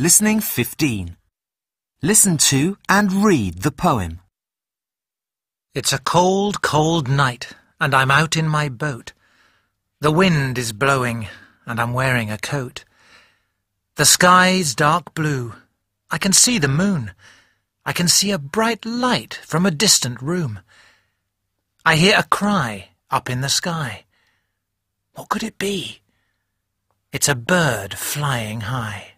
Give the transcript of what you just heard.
Listening 15. Listen to and read the poem. It's a cold, cold night, and I'm out in my boat. The wind is blowing, and I'm wearing a coat. The sky's dark blue. I can see the moon. I can see a bright light from a distant room. I hear a cry up in the sky. What could it be? It's a bird flying high.